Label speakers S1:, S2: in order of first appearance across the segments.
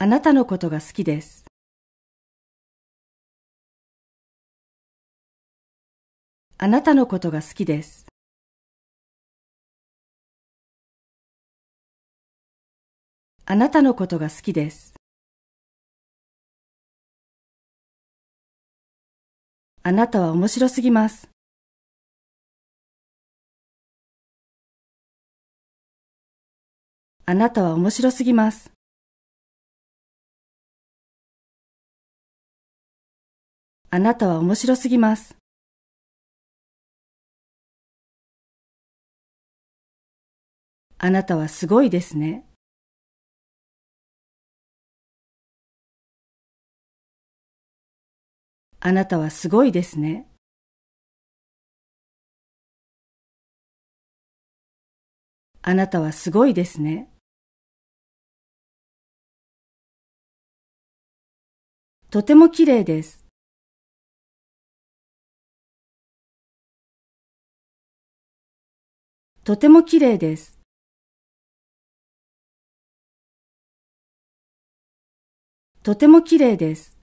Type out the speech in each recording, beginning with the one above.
S1: あなたのことが好きです。あなたのことが好きです。あなたのことが好きです。あなたは面白すぎます。あなたは面白すぎます。あなたは面白すぎます。あなたはすごいですね。あなたはすごいですね。あなたはすごいですね。とても綺麗です。とてもきれいです。とてもきれいです。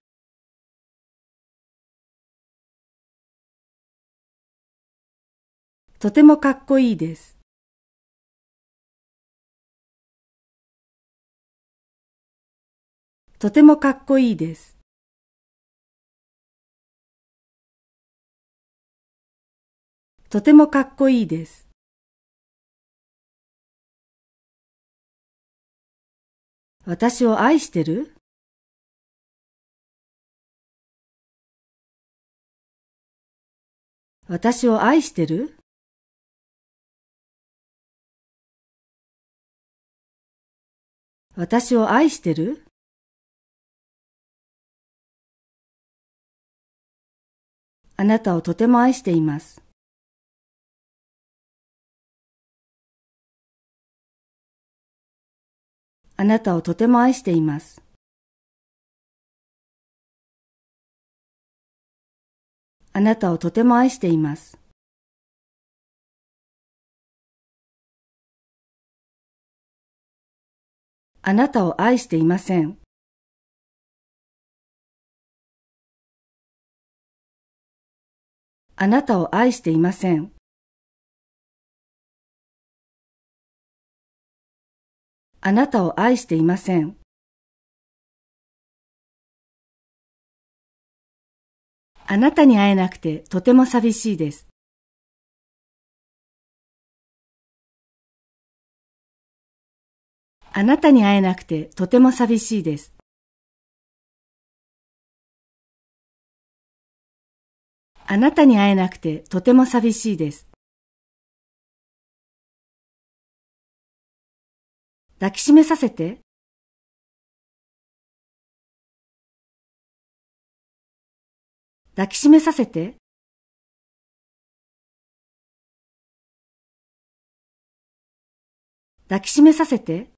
S1: とてもかっこいいです。とてもかっこいいです。とてもかっこいいです。私を愛してる私を愛してる私を愛してるあなたをとても愛しています。あなたをとても愛しています。あなたをとても愛しています。あなたを愛していません。あなたを愛していません。あなたを愛していません。あなたに会えなくてとても寂しいです。あなたに会えなくてとても寂しいです。あなたに会えなくてとても寂しいです。抱きしめさせて。抱きしめさせて。抱きしめさせて。